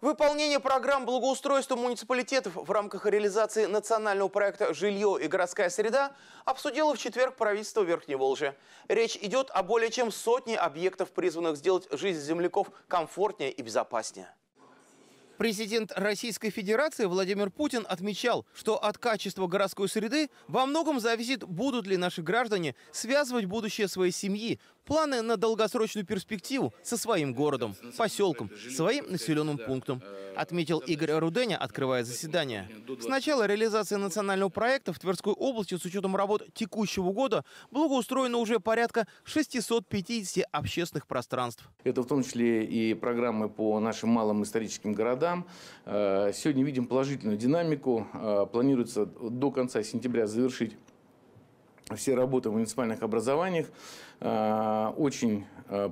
Выполнение программ благоустройства муниципалитетов в рамках реализации национального проекта «Жилье и городская среда» обсудило в четверг правительство Верхней Волжи. Речь идет о более чем сотне объектов, призванных сделать жизнь земляков комфортнее и безопаснее. Президент Российской Федерации Владимир Путин отмечал, что от качества городской среды во многом зависит, будут ли наши граждане связывать будущее своей семьи, планы на долгосрочную перспективу со своим городом, поселком, своим населенным пунктом, отметил Игорь Руденя, открывая заседание. С начала реализации национального проекта в Тверской области с учетом работ текущего года благоустроено уже порядка 650 общественных пространств. Это в том числе и программы по нашим малым историческим городам, сам. Э, сегодня видим положительную динамику. Э, планируется до конца сентября завершить все работы в муниципальных образованиях. Э, очень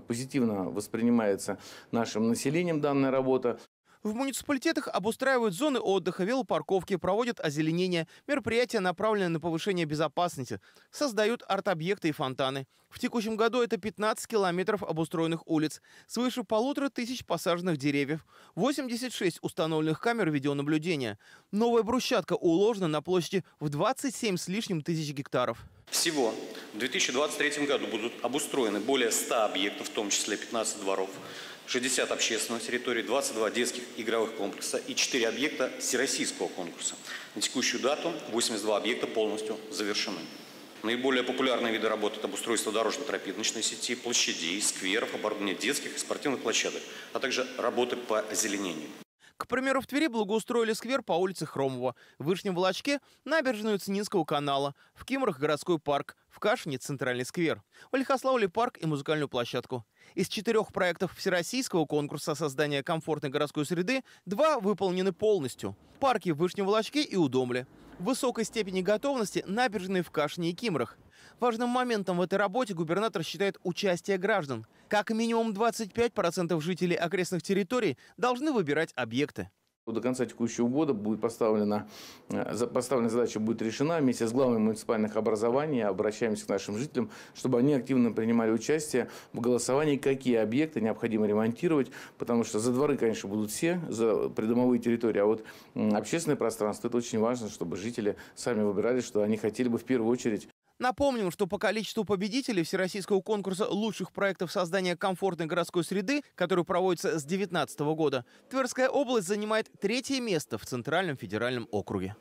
позитивно воспринимается нашим населением данная работа. В муниципалитетах обустраивают зоны отдыха, велопарковки, проводят озеленение, мероприятия, направленные на повышение безопасности, создают арт-объекты и фонтаны. В текущем году это 15 километров обустроенных улиц, свыше полутора тысяч посаженных деревьев, 86 установленных камер видеонаблюдения. Новая брусчатка уложена на площади в 27 с лишним тысяч гектаров. Всего в 2023 году будут обустроены более 100 объектов, в том числе 15 дворов, 60 общественных территорий, 22 детских игровых комплекса и 4 объекта всероссийского конкурса. На текущую дату 82 объекта полностью завершены. Наиболее популярные виды работ – это обустройство дорожно-тропиночной сети, площадей, скверов, оборудование детских и спортивных площадок, а также работы по озеленению. К примеру, в Твери благоустроили сквер по улице Хромова, в Вышнем Волочке – набережную Цининского канала, в Кимрах – городской парк, в Кашине – центральный сквер, в Лихославле – парк и музыкальную площадку – из четырех проектов Всероссийского конкурса создания комфортной городской среды два выполнены полностью. Парки в Вышнем Волочке и Удомле. В высокой степени готовности набережные в Кашине и Кимрах. Важным моментом в этой работе губернатор считает участие граждан. Как минимум 25% жителей окрестных территорий должны выбирать объекты. До конца текущего года будет поставлена, э, поставлена задача будет решена. Вместе с главами муниципальных образований обращаемся к нашим жителям, чтобы они активно принимали участие в голосовании, какие объекты необходимо ремонтировать, потому что за дворы, конечно, будут все, за придомовые территории, а вот общественное пространство – это очень важно, чтобы жители сами выбирали, что они хотели бы в первую очередь Напомним, что по количеству победителей Всероссийского конкурса лучших проектов создания комфортной городской среды, который проводится с 2019 года, Тверская область занимает третье место в Центральном федеральном округе.